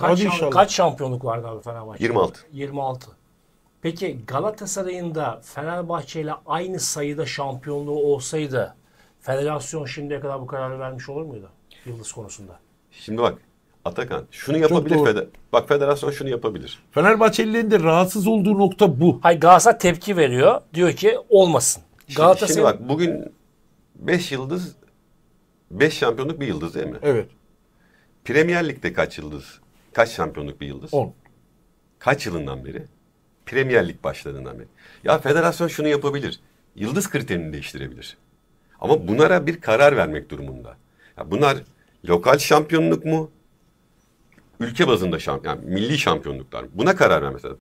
Kaç, Hadi inşallah. kaç şampiyonluk vardı abi Fenerbahçe? 26. 26. Peki Galatasaray'ın da Fenerbahçe ile aynı sayıda şampiyonluğu olsaydı federasyon şimdiye kadar bu kararı vermiş olur muydu? Yıldız konusunda. Şimdi bak Atakan şunu yapabilir. Feder. bak federasyon şunu yapabilir. Fenerbahçelilerin de rahatsız olduğu nokta bu. Hayır Galatasaray tepki veriyor. Diyor ki olmasın. Şimdi, şimdi Galatasaray bak bugün 5 yıldız 5 şampiyonluk bir yıldız değil mi? Evet. Premier Lig'de kaç yıldız Kaç şampiyonluk bir yıldız? 10. Kaç yılından beri? Premier Lig başladığından beri. Ya federasyon şunu yapabilir. Yıldız kriterini değiştirebilir. Ama bunlara bir karar vermek durumunda. Ya bunlar lokal şampiyonluk mu? Ülke bazında şamp yani milli şampiyonluklar. Buna karar vermesi lazım.